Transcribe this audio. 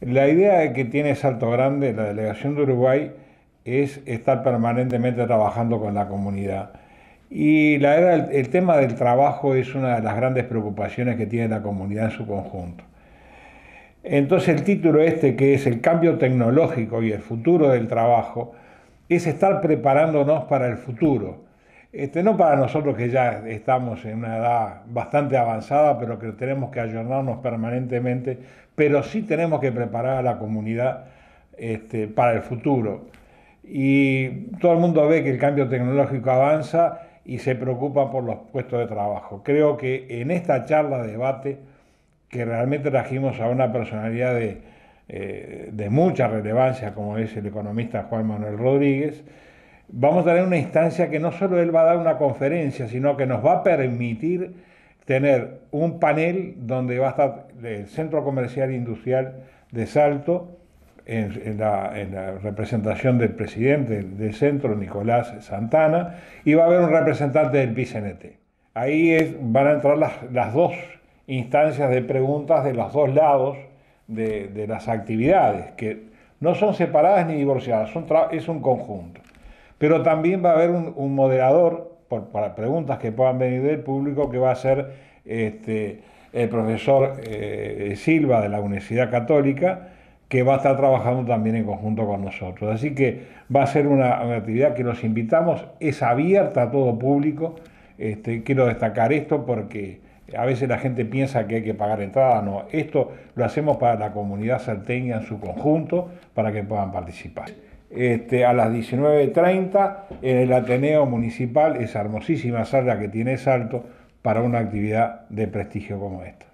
La idea que tiene Salto Grande, la delegación de Uruguay, es estar permanentemente trabajando con la comunidad. Y el tema del trabajo es una de las grandes preocupaciones que tiene la comunidad en su conjunto. Entonces el título este, que es el cambio tecnológico y el futuro del trabajo, es estar preparándonos para el futuro. Este, no para nosotros que ya estamos en una edad bastante avanzada, pero que tenemos que ayornarnos permanentemente, pero sí tenemos que preparar a la comunidad este, para el futuro. Y todo el mundo ve que el cambio tecnológico avanza y se preocupa por los puestos de trabajo. Creo que en esta charla de debate, que realmente trajimos a una personalidad de eh, mucha relevancia, como es el economista Juan Manuel Rodríguez, vamos a tener una instancia que no solo él va a dar una conferencia, sino que nos va a permitir tener un panel donde va a estar el Centro Comercial Industrial de Salto, en, la, representación del presidente del centro, Nicolás Santana, y va a haber un representante del PICNT. Ahí van a entrar las, dos instancias de preguntas de los dos lados de, las actividades, que no son separadas ni divorciadas, es un conjunto. Pero también va a haber un, moderador para preguntas que puedan venir del público que va a ser este, el profesor eh, Silva de la Universidad Católica, que va a estar trabajando también en conjunto con nosotros. Así que va a ser una, actividad que los invitamos, es abierta a todo público. Este, quiero destacar esto porque a veces la gente piensa que hay que pagar entrada, no, esto lo hacemos para la comunidad salteña en su conjunto, para que puedan participar. Este, a las 19.30 en el Ateneo Municipal, esa hermosísima sala que tiene Salto, para una actividad de prestigio como esta.